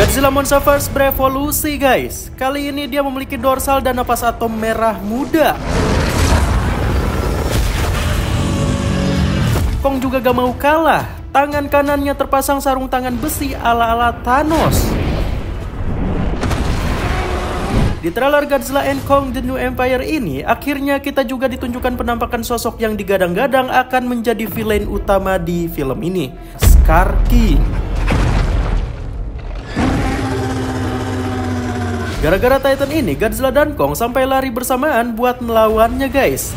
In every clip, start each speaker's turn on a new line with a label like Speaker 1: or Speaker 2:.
Speaker 1: Godzilla Monsterverse berevolusi guys Kali ini dia memiliki dorsal dan napas atom merah muda Kong juga gak mau kalah Tangan kanannya terpasang sarung tangan besi ala-ala Thanos di trailer Godzilla and Kong The New Empire ini, akhirnya kita juga ditunjukkan penampakan sosok yang digadang-gadang akan menjadi villain utama di film ini, Scar Gara-gara Titan ini, Godzilla dan Kong sampai lari bersamaan buat melawannya guys.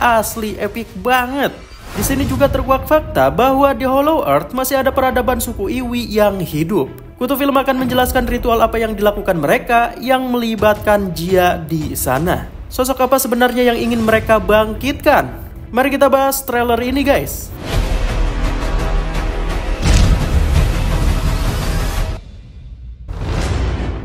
Speaker 1: Asli epic banget. Di sini juga terkuak fakta bahwa di Hollow Earth masih ada peradaban suku Iwi yang hidup. Kutu film akan menjelaskan ritual apa yang dilakukan mereka yang melibatkan Jia di sana. Sosok apa sebenarnya yang ingin mereka bangkitkan? Mari kita bahas trailer ini guys.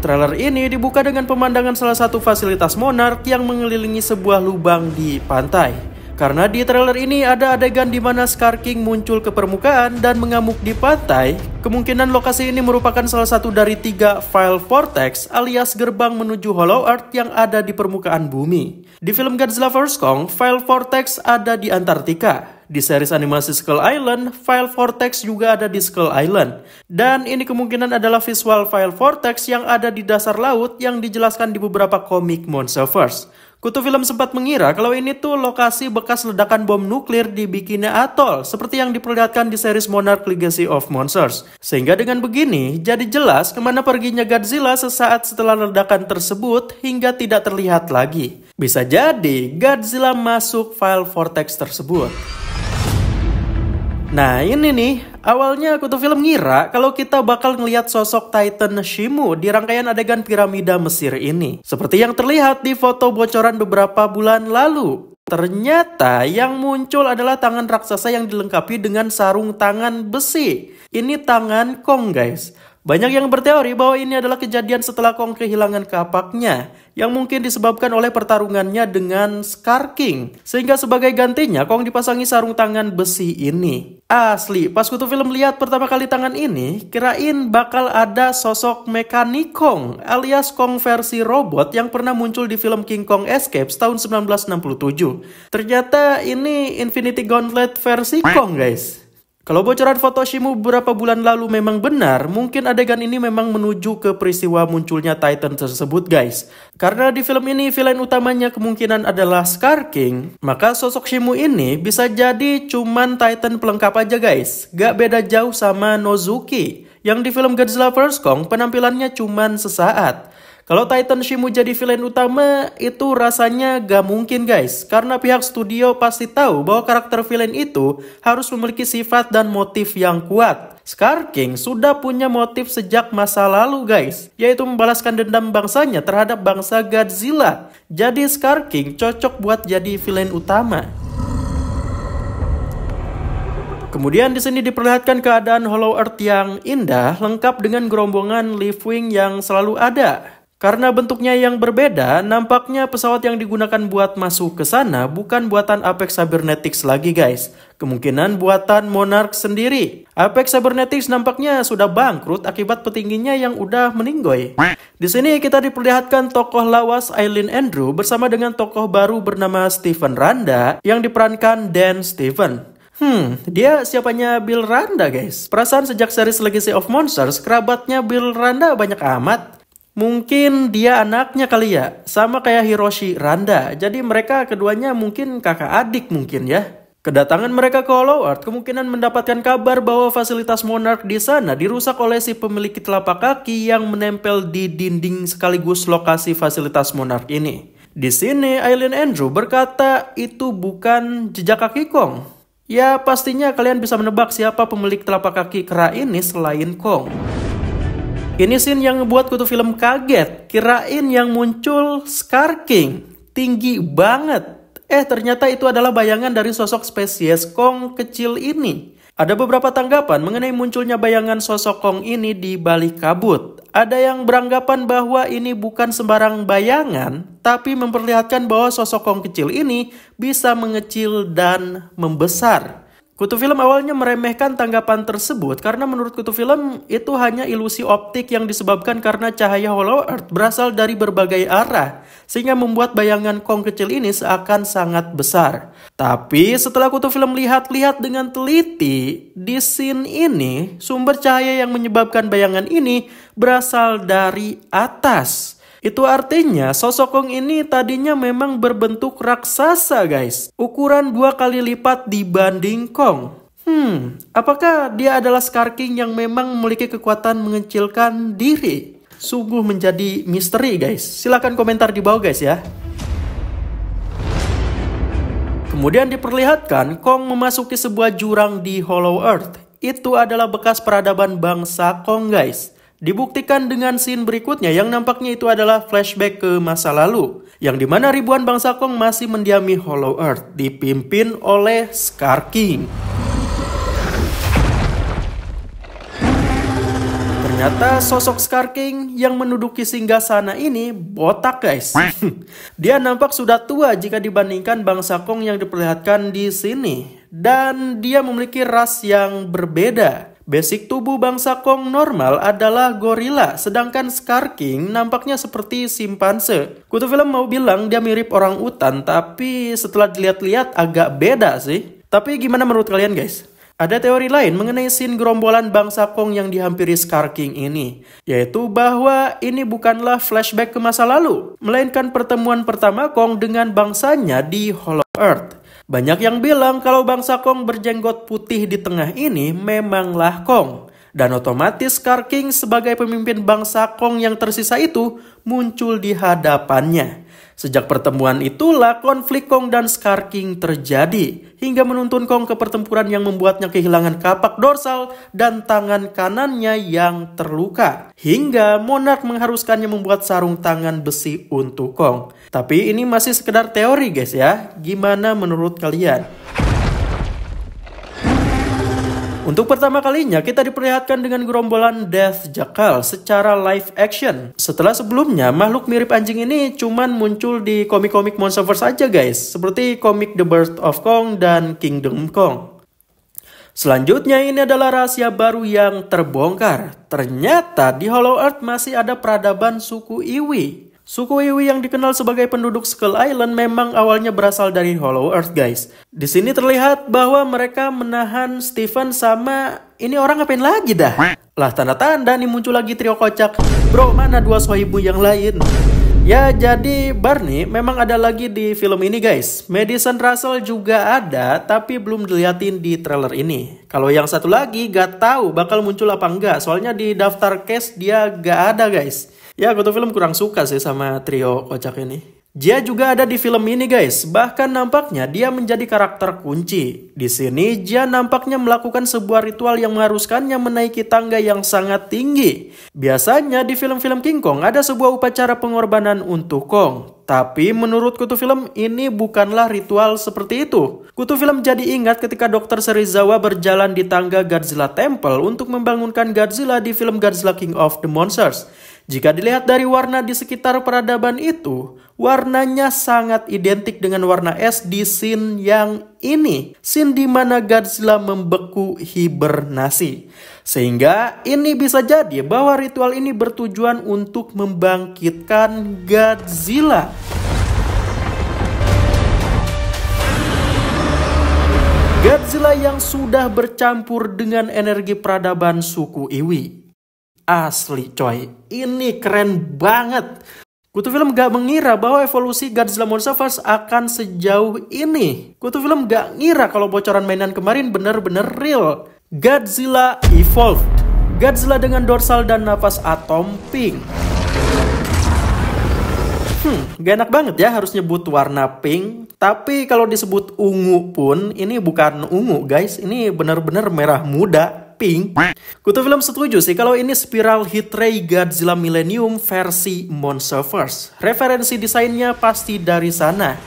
Speaker 1: Trailer ini dibuka dengan pemandangan salah satu fasilitas Monarch yang mengelilingi sebuah lubang di pantai. Karena di trailer ini ada adegan di mana Scar muncul ke permukaan dan mengamuk di pantai, Kemungkinan lokasi ini merupakan salah satu dari tiga file vortex alias gerbang menuju Hollow Earth yang ada di permukaan bumi. Di film Godzilla vs. Kong, file vortex ada di Antartika. Di series animasi Skull Island, file vortex juga ada di Skull Island. Dan ini kemungkinan adalah visual file vortex yang ada di dasar laut yang dijelaskan di beberapa komik Monsterverse. Kutu film sempat mengira kalau ini tuh lokasi bekas ledakan bom nuklir di Bikini Atoll, seperti yang diperlihatkan di series Monarch Legacy of Monsters. Sehingga dengan begini, jadi jelas kemana perginya Godzilla sesaat setelah ledakan tersebut hingga tidak terlihat lagi. Bisa jadi Godzilla masuk file Vortex tersebut. Nah ini nih, awalnya aku tuh film ngira kalau kita bakal ngelihat sosok Titan Shimu di rangkaian adegan piramida Mesir ini. Seperti yang terlihat di foto bocoran beberapa bulan lalu. Ternyata yang muncul adalah tangan raksasa yang dilengkapi dengan sarung tangan besi. Ini tangan Kong guys. Banyak yang berteori bahwa ini adalah kejadian setelah Kong kehilangan kapaknya yang mungkin disebabkan oleh pertarungannya dengan Scar King. Sehingga sebagai gantinya Kong dipasangi sarung tangan besi ini. Asli, pas kutu film lihat pertama kali tangan ini, kirain bakal ada sosok mekanik Kong, alias Kong versi robot yang pernah muncul di film King Kong Escapes tahun 1967. Ternyata ini Infinity Gauntlet versi Kong guys. Kalau bocoran foto Shimu beberapa bulan lalu memang benar, mungkin adegan ini memang menuju ke peristiwa munculnya Titan tersebut guys. Karena di film ini villain utamanya kemungkinan adalah Scar King, maka sosok Shimu ini bisa jadi cuman Titan pelengkap aja guys. Gak beda jauh sama Nozuki, yang di film Godzilla vs Kong penampilannya cuman sesaat. Kalau Titan Shimu jadi villain utama, itu rasanya gak mungkin guys. Karena pihak studio pasti tahu bahwa karakter villain itu harus memiliki sifat dan motif yang kuat. Scar King sudah punya motif sejak masa lalu guys, yaitu membalaskan dendam bangsanya terhadap bangsa Godzilla. Jadi Scar King cocok buat jadi villain utama. Kemudian di sini diperlihatkan keadaan Hollow Earth yang indah, lengkap dengan gerombongan Leafwing yang selalu ada. Karena bentuknya yang berbeda, nampaknya pesawat yang digunakan buat masuk ke sana bukan buatan Apex Cybernetics lagi guys. Kemungkinan buatan Monarch sendiri. Apex Cybernetics nampaknya sudah bangkrut akibat petingginya yang udah meninggoy. Di sini kita diperlihatkan tokoh lawas Eileen Andrew bersama dengan tokoh baru bernama Stephen Randa yang diperankan Dan Stephen. Hmm, dia siapanya Bill Randa guys. Perasaan sejak series Legacy of Monsters, kerabatnya Bill Randa banyak amat. Mungkin dia anaknya kali ya, sama kayak Hiroshi Randa. Jadi mereka keduanya mungkin kakak adik mungkin ya. Kedatangan mereka ke Hollow Earth kemungkinan mendapatkan kabar bahwa fasilitas Monarch di sana dirusak oleh si pemilik telapak kaki yang menempel di dinding sekaligus lokasi fasilitas Monarch ini. Di sini Aileen Andrew berkata itu bukan jejak kaki Kong. Ya pastinya kalian bisa menebak siapa pemilik telapak kaki kera ini selain Kong. Ini scene yang buat kutu film kaget. Kirain yang muncul Scar King. Tinggi banget. Eh ternyata itu adalah bayangan dari sosok spesies Kong kecil ini. Ada beberapa tanggapan mengenai munculnya bayangan sosok Kong ini di balik kabut. Ada yang beranggapan bahwa ini bukan sembarang bayangan, tapi memperlihatkan bahwa sosok Kong kecil ini bisa mengecil dan membesar. Kutu film awalnya meremehkan tanggapan tersebut karena menurut kutu film itu hanya ilusi optik yang disebabkan karena cahaya Hollow Earth berasal dari berbagai arah sehingga membuat bayangan Kong kecil ini seakan sangat besar. Tapi setelah kutu film lihat-lihat dengan teliti, di scene ini sumber cahaya yang menyebabkan bayangan ini berasal dari atas. Itu artinya sosok Kong ini tadinya memang berbentuk raksasa guys. Ukuran dua kali lipat dibanding Kong. Hmm, apakah dia adalah Scar King yang memang memiliki kekuatan mengecilkan diri? Sungguh menjadi misteri guys. Silahkan komentar di bawah guys ya. Kemudian diperlihatkan Kong memasuki sebuah jurang di Hollow Earth. Itu adalah bekas peradaban bangsa Kong guys. Dibuktikan dengan scene berikutnya yang nampaknya itu adalah flashback ke masa lalu, yang dimana ribuan bangsa Kong masih mendiami Hollow Earth, dipimpin oleh Scar King. Ternyata sosok Scar King yang menduduki sana ini botak guys. Dia nampak sudah tua jika dibandingkan bangsa Kong yang diperlihatkan di sini. Dan dia memiliki ras yang berbeda. Basic tubuh bangsa Kong normal adalah gorila, sedangkan Scar King nampaknya seperti simpanse. Kutu film mau bilang dia mirip orang utan, tapi setelah dilihat-lihat agak beda sih. Tapi gimana menurut kalian guys? Ada teori lain mengenai sin gerombolan bangsa Kong yang dihampiri Scar King ini, yaitu bahwa ini bukanlah flashback ke masa lalu, melainkan pertemuan pertama Kong dengan bangsanya di Hollow Earth. Banyak yang bilang kalau bangsa Kong berjenggot putih di tengah ini memanglah Kong. Dan otomatis Karking sebagai pemimpin bangsa Kong yang tersisa itu muncul di hadapannya. Sejak pertemuan itulah konflik Kong dan Scar King terjadi, hingga menuntun Kong ke pertempuran yang membuatnya kehilangan kapak dorsal dan tangan kanannya yang terluka. Hingga Monarch mengharuskannya membuat sarung tangan besi untuk Kong. Tapi ini masih sekedar teori guys ya, gimana menurut kalian? Untuk pertama kalinya, kita diperlihatkan dengan gerombolan Death Jackal secara live action. Setelah sebelumnya, makhluk mirip anjing ini cuman muncul di komik-komik Monsterverse saja guys, seperti komik The Birth of Kong dan Kingdom Kong. Selanjutnya ini adalah rahasia baru yang terbongkar. Ternyata di Hollow Earth masih ada peradaban suku Iwi Suku Iwi yang dikenal sebagai penduduk Skull Island memang awalnya berasal dari Hollow Earth, guys. Di sini terlihat bahwa mereka menahan Stephen sama ini orang ngapain lagi dah? Lah tanda-tanda nih muncul lagi trio kocak. Bro, mana dua sohibu yang lain? Ya, jadi Barney memang ada lagi di film ini guys. Madison Russell juga ada, tapi belum diliatin di trailer ini. Kalau yang satu lagi, gak tahu bakal muncul apa enggak. Soalnya di daftar case dia gak ada guys. Ya, aku tuh film kurang suka sih sama trio kocak ini. Dia juga ada di film ini guys, bahkan nampaknya dia menjadi karakter kunci. Di sini, Dia nampaknya melakukan sebuah ritual yang mengharuskannya menaiki tangga yang sangat tinggi. Biasanya di film-film King Kong ada sebuah upacara pengorbanan untuk Kong. Tapi menurut kutu film ini bukanlah ritual seperti itu. Kutu film jadi ingat ketika Dr. Serizawa berjalan di tangga Godzilla Temple untuk membangunkan Godzilla di film Godzilla King of the Monsters. Jika dilihat dari warna di sekitar peradaban itu, warnanya sangat identik dengan warna es di scene yang ini. Scene di mana Godzilla membeku hibernasi. Sehingga ini bisa jadi bahwa ritual ini bertujuan untuk membangkitkan Godzilla. Godzilla yang sudah bercampur dengan energi peradaban suku Iwi. Asli coy, ini keren banget. Kutu Film gak mengira bahwa evolusi Godzilla Monsterverse akan sejauh ini. Kutu Film gak ngira kalau bocoran mainan kemarin bener-bener real. Godzilla Evolved. Godzilla dengan dorsal dan nafas atom pink. Hmm, gak enak banget ya harus nyebut warna pink. Tapi kalau disebut ungu pun, ini bukan ungu guys. Ini bener-bener merah muda. Blackpink. Kutu film setuju sih kalau ini spiral hit Ray Godzilla Millennium versi Monsterverse. Referensi desainnya pasti dari sana.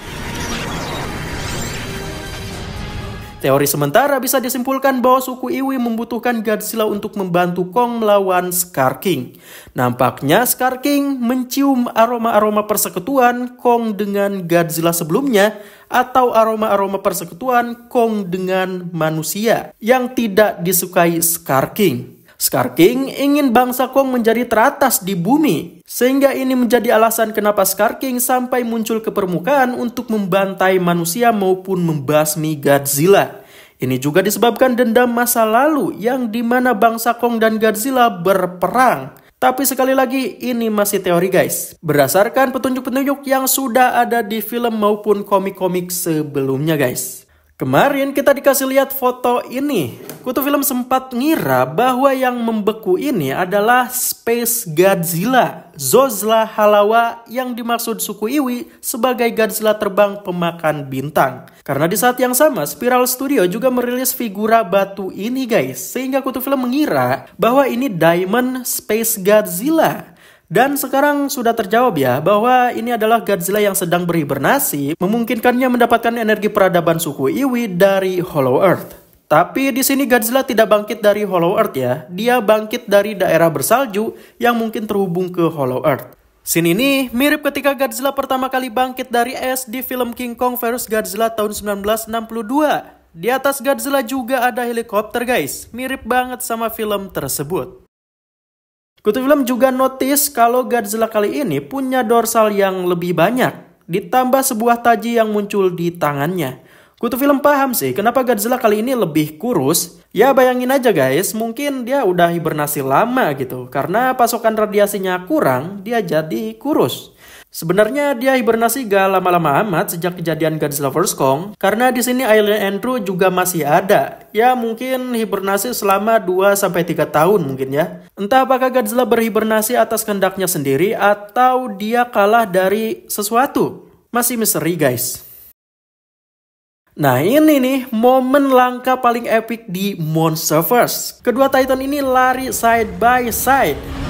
Speaker 1: Teori sementara bisa disimpulkan bahwa suku Iwi membutuhkan Godzilla untuk membantu Kong melawan Scar King. Nampaknya Scar King mencium aroma-aroma persekutuan Kong dengan Godzilla sebelumnya atau aroma-aroma persekutuan Kong dengan manusia yang tidak disukai Scar King. Scar King ingin bangsa Kong menjadi teratas di bumi, sehingga ini menjadi alasan kenapa Scar King sampai muncul ke permukaan untuk membantai manusia maupun membasmi Godzilla. Ini juga disebabkan dendam masa lalu yang dimana bangsa Kong dan Godzilla berperang. Tapi sekali lagi, ini masih teori guys. Berdasarkan petunjuk-petunjuk yang sudah ada di film maupun komik-komik sebelumnya guys. Kemarin kita dikasih lihat foto ini. Kutu film sempat ngira bahwa yang membeku ini adalah Space Godzilla, Zozla Halawa yang dimaksud suku Iwi sebagai Godzilla terbang pemakan bintang. Karena di saat yang sama, Spiral Studio juga merilis figura batu ini guys, sehingga kutu film mengira bahwa ini Diamond Space Godzilla. Dan sekarang sudah terjawab ya bahwa ini adalah Godzilla yang sedang berhibernasi, memungkinkannya mendapatkan energi peradaban suku Iwi dari Hollow Earth. Tapi di sini Godzilla tidak bangkit dari Hollow Earth ya, dia bangkit dari daerah bersalju yang mungkin terhubung ke Hollow Earth. Scene ini mirip ketika Godzilla pertama kali bangkit dari es di film King Kong versus Godzilla tahun 1962. Di atas Godzilla juga ada helikopter guys, mirip banget sama film tersebut. Kutu film juga notice kalau Godzilla kali ini punya dorsal yang lebih banyak, ditambah sebuah taji yang muncul di tangannya. Kutu film paham sih kenapa Godzilla kali ini lebih kurus. Ya bayangin aja guys, mungkin dia udah hibernasi lama gitu. Karena pasokan radiasinya kurang, dia jadi kurus. Sebenarnya dia hibernasi gak lama-lama amat sejak kejadian Godzilla vs Kong, karena di sini Alien Andrew juga masih ada. Ya mungkin hibernasi selama 2-3 tahun mungkin ya. Entah apakah Godzilla berhibernasi atas kehendaknya sendiri atau dia kalah dari sesuatu. Masih misteri guys. Nah ini nih momen langka paling epic di Monsterverse. Kedua Titan ini lari side by side.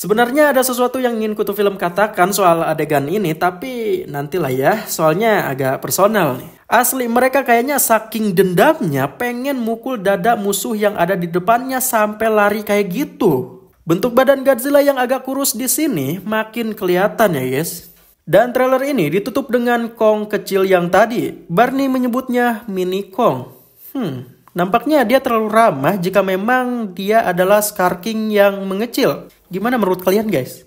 Speaker 1: Sebenarnya ada sesuatu yang ingin Kutu Film katakan soal adegan ini, tapi nantilah ya, soalnya agak personal nih. Asli mereka kayaknya saking dendamnya pengen mukul dada musuh yang ada di depannya sampai lari kayak gitu. Bentuk badan Godzilla yang agak kurus di sini makin kelihatan ya guys. Dan trailer ini ditutup dengan Kong kecil yang tadi. Barney menyebutnya Mini Kong. Hmm, nampaknya dia terlalu ramah jika memang dia adalah Scar King yang mengecil. Gimana menurut kalian guys?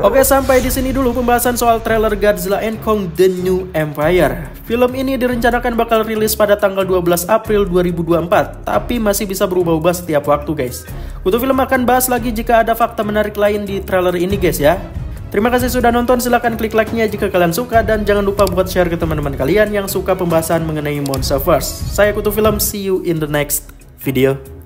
Speaker 1: Oke sampai di sini dulu pembahasan soal trailer Godzilla and Kong The New Empire. Film ini direncanakan bakal rilis pada tanggal 12 April 2024, tapi masih bisa berubah-ubah setiap waktu guys. Untuk film akan bahas lagi jika ada fakta menarik lain di trailer ini guys ya. Terima kasih sudah nonton, silahkan klik like-nya jika kalian suka dan jangan lupa buat share ke teman-teman kalian yang suka pembahasan mengenai Monsterverse. Saya Kutu Film, see you in the next video